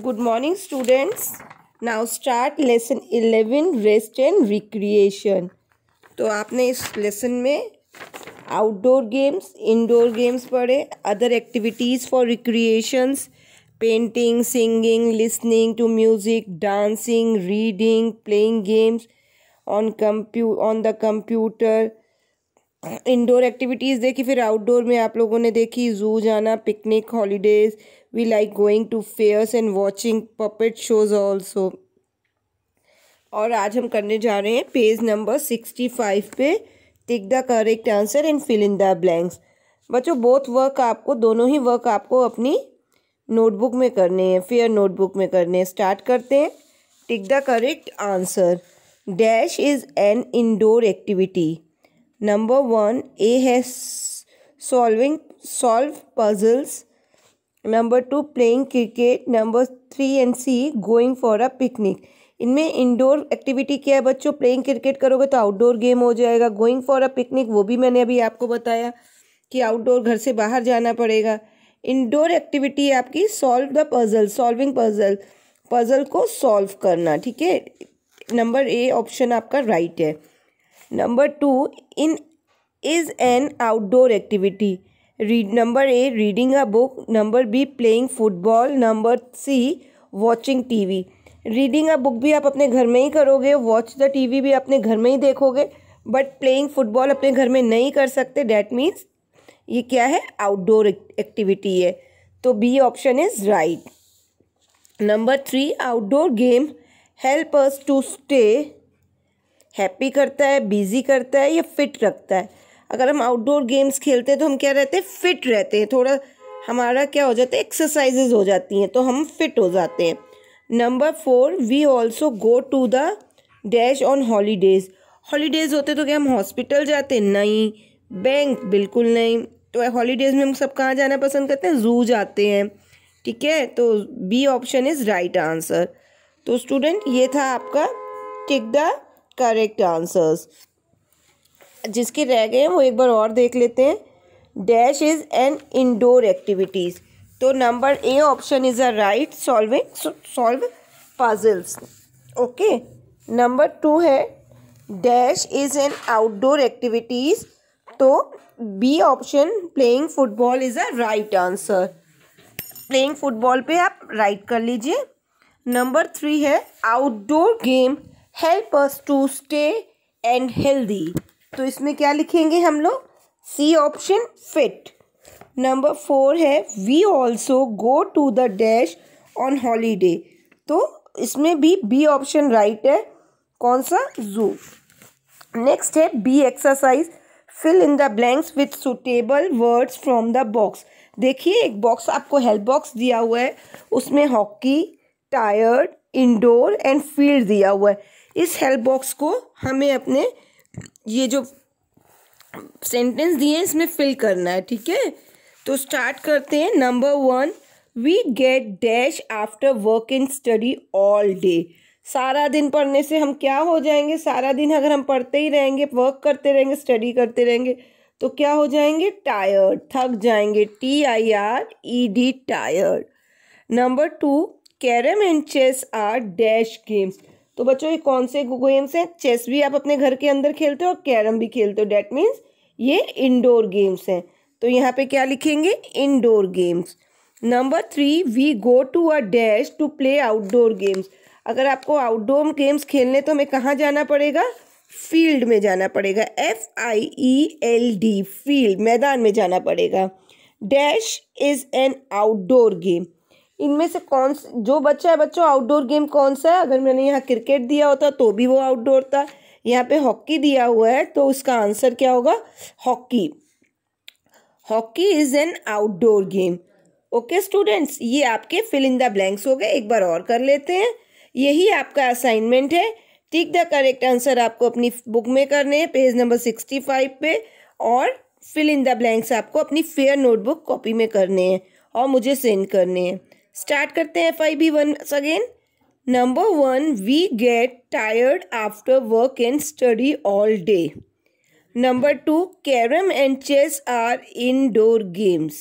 good morning students now start lesson eleven rest and recreation तो आपने इस lesson में आउटडोर गेम्स इंडोर गेम्स पढ़े other activities for recreations painting singing listening to music dancing reading playing games on computer on the computer indoor activities देखी फिर outdoor में आप लोगों ने देखी जू जाना picnic holidays we like going to fairs and watching puppet shows also और आज हम करने जा रहे हैं पेज नंबर सिक्सटी फाइव पे tick the correct answer and fill in the blanks बच्चों बोथ वर्क आपको दोनों ही वर्क आपको अपनी नोटबुक में करने हैं फेयर नोटबुक में करने हैं स्टार्ट करते हैं tick the correct answer dash is an indoor activity number one A है solving solve puzzles number two playing cricket number three and C going for a picnic इनमें इंडोर एक्टिविटी क्या है बच्चों प्लेइंग क्रिकेट करोगे तो outdoor game हो जाएगा going for a picnic वो भी मैंने अभी आपको बताया कि आउटडोर घर से बाहर जाना पड़ेगा इंडोर एक्टिविटी है आपकी solve the puzzle solving puzzle puzzle को सॉल्व करना ठीक है नंबर ए ऑप्शन आपका राइट है number two in is an outdoor activity read number A reading a book number B playing football number C watching TV reading a book भी आप अपने घर में ही करोगे वॉच द टीवी भी अपने घर में ही देखोगे बट प्लेइंग फुटबॉल अपने घर में नहीं कर सकते डैट मीन्स ये क्या है आउटडोर एक्टिविटी है तो B option is right number three outdoor game help us to stay happy करता है बिज़ी करता है या फिट रखता है अगर हम आउटडोर गेम्स खेलते हैं तो हम क्या रहते हैं फिट रहते हैं थोड़ा हमारा क्या हो जाता है एक्सरसाइजेज हो जाती हैं तो हम फिट हो जाते हैं number four we also go to the dash on holidays holidays होते तो क्या हम हॉस्पिटल जाते नहीं बैंक बिल्कुल नहीं तो हॉलीडेज़ में हम सब कहाँ जाना पसंद करते हैं जू जाते हैं ठीक है तो B option is right answer तो स्टूडेंट ये था आपका टिक द करेक्ट आंसर्स जिसके रह गए हैं वो एक बार और देख लेते हैं dash is an indoor activities तो number A option is a right solving solve puzzles okay number two है dash is an outdoor activities तो B option playing football is a right answer playing football पे आप write कर लीजिए number three है outdoor game help us to stay and healthy तो इसमें क्या लिखेंगे हम लोग C option fit number four है we also go to the dash on holiday तो इसमें भी बी ऑप्शन राइट है कौन सा जू नेक्स्ट है B exercise fill in the blanks with suitable words from the box देखिए एक बॉक्स आपको हेल्प बॉक्स दिया हुआ है उसमें hockey tired indoor and field दिया हुआ है इस हेल्प बॉक्स को हमें अपने ये जो सेंटेंस दिए हैं इसमें फिल करना है ठीक है तो स्टार्ट करते हैं number one we get dash after work and study all day सारा दिन पढ़ने से हम क्या हो जाएंगे सारा दिन अगर हम पढ़ते ही रहेंगे वर्क करते रहेंगे स्टडी करते रहेंगे तो क्या हो जाएंगे टायर्ड थक जाएंगे T I R E D tired number two carrom and chess are dash games तो बच्चों ये कौन से गेम्स हैं चेस भी आप अपने घर के अंदर खेलते हो और कैरम भी खेलते हो डैट मीन्स ये इंडोर गेम्स हैं तो यहाँ पे क्या लिखेंगे indoor games number three we go to a dash to play outdoor games अगर आपको आउटडोर गेम्स खेलने तो हमें कहाँ जाना पड़ेगा फील्ड में जाना पड़ेगा F I E L D field मैदान में जाना पड़ेगा dash is an outdoor game इनमें से कौन जो बच्चा है बच्चों आउटडोर गेम कौन सा है अगर मैंने यहाँ क्रिकेट दिया होता तो भी वो आउटडोर था यहाँ पे हॉकी दिया हुआ है तो उसका आंसर क्या होगा hockey hockey is an outdoor game okay students ये आपके फिल इन द ब्लैंक्स हो गए एक बार और कर लेते हैं यही आपका असाइनमेंट है टिक द करेक्ट आंसर आपको अपनी बुक में करने हैं पेज नंबर सिक्सटी फाइव पे और फिल इन द ब्लैंक्स आपको अपनी फेयर नोटबुक कॉपी में करने हैं और मुझे सेंड करने हैं स्टार्ट करते हैं F I B once again number one we get tired after work and study all day number two carrom and chess are indoor games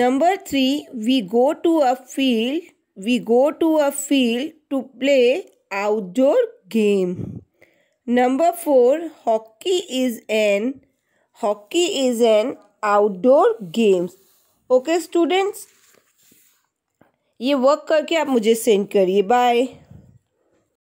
number three we go to a field we go to a field to play outdoor game number 4 hockey is an hockey is an outdoor games okay students ये work करके आप मुझे send करिए bye